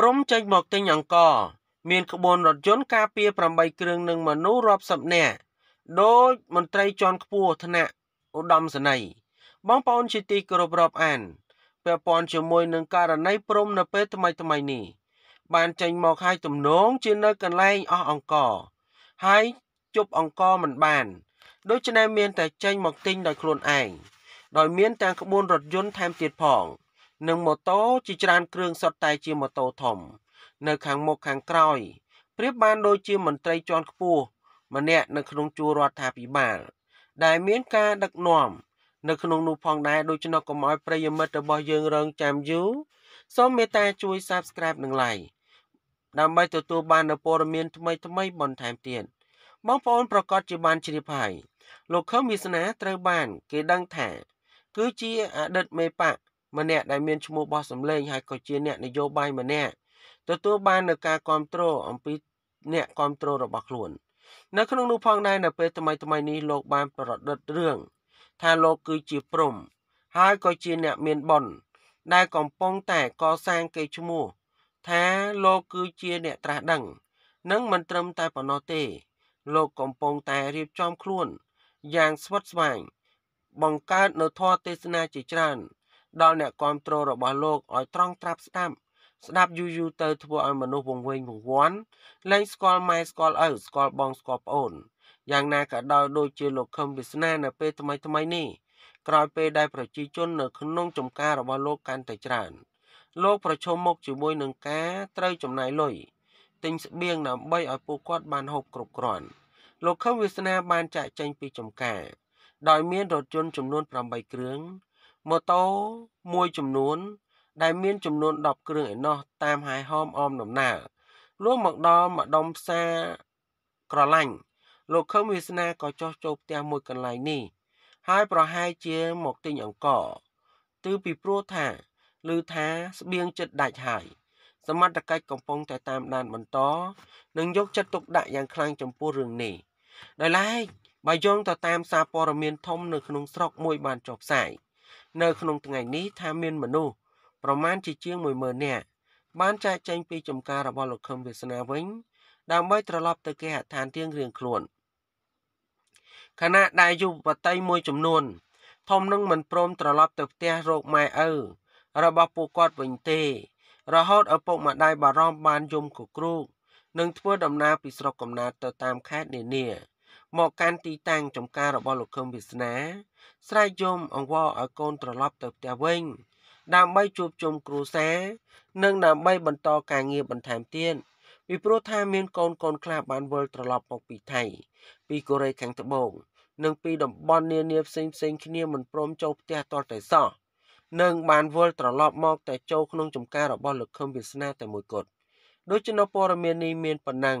ព្រមចេញមកទិញអង្គរមានក្បួនរថយន្តការពារ8គ្រឿងនិងមនុស្សរាប់សិបនាក់ដោយមន្ត្រីជាន់ខ្ពស់ថ្នាក់ឧត្តមសេនីយ៍បងប្អូនជាទីគោរពរាប់អានពាក់ព័ន្ធជាមួយនឹងករណីព្រមនៅពេលថ្មីថ្មីនេះបានចេញមកហើយទំនងជានៅកន្លែងអស់អង្គរហើយជប់អង្គរមិនបាន ដូច្នេះមានតែចេញមកទិញដោយខ្លួនឯងដោយមានទាំងក្បួនរថយន្តថែមទៀតផង។និងម៉ូតូជាច្រើនគ្រឿងសុទ្ធតែជាម៉ូតូធំ នៅខាងមុខខាងក្រោយប្រៀបបានដូចជាមន្ត្រីជាន់ខ្ពស់ម្នាក់នៅក្នុងជួររដ្ឋាភិបាលដែលមាន ការ ដឹកនាំនៅក្នុងនោះផងដែរដូច្នោះកុំឲ្យប្រិយមិត្តរបស់យើងរងចាំយូរសូមមេត្តាជួយ Subscribe និង Like ដើម្បីទទួលបាននូវព័ត៌មានថ្មីៗបន្ថែមទៀតបងប្អូនប្រកាសជាបានជ្រាបហើយលោកខឹមវាសនាត្រូវបាន គេដឹងថាគឺជាអតីតមេបកម្នាក់ដែលមានឈ្មោះបោះសម្លេងហើយក៏ជាអ្នកនយោបាយម្នាក់ទទួលបាននូវការគ្រប់គ្រងអំពីអ្នកគ្រប់គ្រងរបស់ខ្លួន នៅក្នុងនោះផងដែរនៅពេលថ្មីថ្មីនេះលោកបានប្រឌិតរឿងថាលោកគឺជាព្រំ ហើយក៏ជាអ្នកមានបុណ្យដែលកំពុងតែកសាងកេរ្តិ៍ឈ្មោះ ថាលោកគឺជាអ្នកត្រាស់ដឹងនិងមិនត្រឹមតែប៉ុណ្ណោះទេលោកកំពុងតែរៀបចំខ្លួន យ៉ាងស្វិតស្វាញបង្កើតនៅធម៌ទេសនាជាច្រើនដល់អ្នកគ្រប់គ្រងរបស់លោកឲ្យត្រង់ត្រាប់ស្ដាប់ស្ដាប់យូរយូរទៅ ធ្វើឲ្យមនុស្សវង្វេងវង្វាន់លែងស្គាល់ម៉ែស្គាល់ឪស្គាល់បងស្គាល់ប្អូនយ៉ាងណាក៏ដោយដូចជាលោកខឹមវាសនា នៅ ពេលថ្មីថ្មីនេះក្រោយពេលដែលប្រជាជននៅក្នុងចំការរបស់លោកកាន់តែច្រើនលោកប្រឈមមុខជាមួយនឹងការត្រូវចំណាយលុយទិញស្បៀងដើម្បីឲ្យពួកគាត់បានហូបគ្រប់គ្រាន់លោកខឹមវាសនាបានចាក់ចែងពីចំការ ដោយមានរថយន្តចំនួន8គ្រឿងម៉ូតូមួយចំនួនដែលមានចំនួន10គ្រឿងឯណោះតាមហាយហោមអមដំណើរលុះមកដល់ម្ដុំផ្សារក្រឡាញ់លោកខឹមវាសនាក៏ចោះចូលផ្ទះមួយកន្លែងនេះ ហើយប្រហែលជាមកទិញអង្គទឺពីព្រោះថាឮថាស្បៀងចិត្តដាច់ហើយ សមត្ថកិច្ចកំពុងតែតាមដានបន្តនិងយកចិត្តទុកដាក់យ៉ាងខ្លាំងចំពោះរឿងនេះដោយឡែកបើយោងទៅតាមសារព័ត៌មានធំនៅក្នុងស្រុកមួយបានចុះផ្សាយនៅក្នុងថ្ងៃនេះថាមានមនុស្សប្រមាណជាជាង10000នាក់បានចែកចែងពីចំការរបស់លោកខឹមវាសនាវិញ ដើម្បីត្រឡប់ទៅគេហដ្ឋានទៀងរៀងខ្លួនខណៈដែលយុវវតីមួយចំនួនធំនឹងមិនព្រមត្រឡប់ ទៅផ្ទះរោគម៉ែឪរបស់ពួកគាត់វិញទេ រហូតឪពុកម្ដាយបារម្ភបានយំគគ្រូកនិងធ្វើដំណើរពីស្រុកកំណើតទៅតាមខេត្តនានាមកកាន់ទីតាំងចំការរបស់លោកខឹមវាសនា ស្រែកយំអង្វរឲ្យកូនត្រឡប់ទៅផ្ទះវិញដើម្បីជួបជុំគ្រួសារនិងដើម្បីបន្តការងារបន្ថែមទៀតពីព្រោះថាមានកូនកូនខ្លះបានវិលត្រឡប់មកពីថៃពីកូរ៉េខាងត្បូង និងពីតំបន់នានាផ្សេងផ្សេងគ្នាមិនព្រមចូលផ្ទះតរតែសោះនិងបានវិលត្រឡប់មកតែចូលក្នុងចំការរបស់លោកខឹមវាសនាតែមួយគត់ដូច្នេះព័ត៌មាននេះមានប៉ុណ្ណឹង